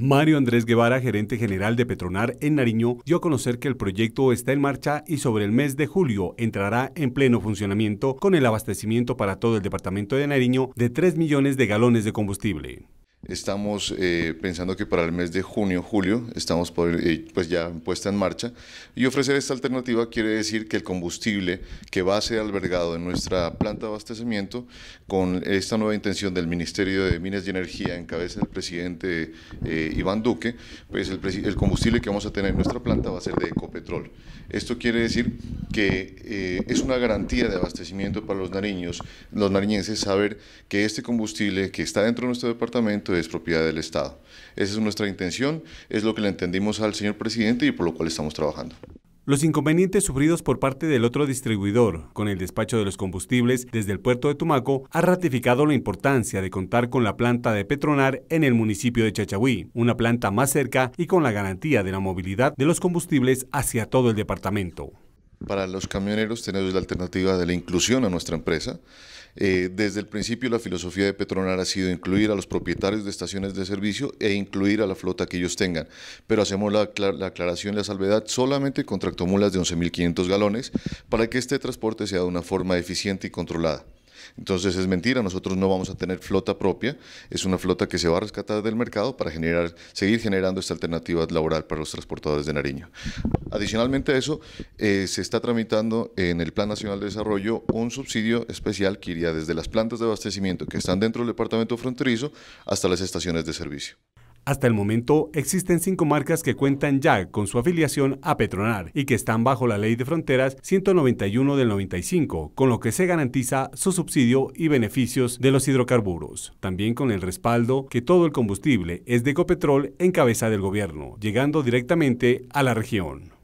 Mario Andrés Guevara, gerente general de Petronar en Nariño, dio a conocer que el proyecto está en marcha y sobre el mes de julio entrará en pleno funcionamiento con el abastecimiento para todo el departamento de Nariño de 3 millones de galones de combustible. Estamos eh, pensando que para el mes de junio, julio, estamos eh, pues ya puesta en marcha. Y ofrecer esta alternativa quiere decir que el combustible que va a ser albergado en nuestra planta de abastecimiento, con esta nueva intención del Ministerio de Minas y Energía en cabeza del presidente eh, Iván Duque, pues el, el, combustible que vamos a tener en nuestra planta va a ser de Ecopetrol. Esto quiere decir que es una garantía de abastecimiento para los nariños, los nariñenses, saber que este combustible que está dentro de nuestro departamento es propiedad del Estado. Esa es nuestra intención, es lo que le entendimos al señor presidente y por lo cual estamos trabajando. Los inconvenientes sufridos por parte del otro distribuidor con el despacho de los combustibles desde el puerto de Tumaco ha ratificado la importancia de contar con la planta de Petronar en el municipio de Chachahuí, una planta más cerca y con la garantía de la movilidad de los combustibles hacia todo el departamento. Para los camioneros tenemos la alternativa de la inclusión a nuestra empresa. Eh, desde el principio la filosofía de Petronar ha sido incluir a los propietarios de estaciones de servicio e incluir a la flota que ellos tengan. Pero hacemos la, aclaración aclaración, la salvedad, solamente con tractomulas de 11.500 galones para que este transporte sea de una forma eficiente y controlada. Entonces es mentira, nosotros no vamos a tener flota propia, es una flota que se va a rescatar del mercado para generar, seguir generando esta alternativa laboral para los transportadores de Nariño. Adicionalmente a eso, eh, se está tramitando en el Plan Nacional de Desarrollo un subsidio especial que iría desde las plantas de abastecimiento que están dentro del departamento fronterizo hasta las estaciones de servicio. Hasta el momento existen cinco marcas que cuentan ya con su afiliación a Petronar y que están bajo la Ley de Fronteras 191 del 95, con lo que se garantiza su subsidio y beneficios de los hidrocarburos, también con el respaldo que todo el combustible es de Ecopetrol en cabeza del gobierno, llegando directamente a la región.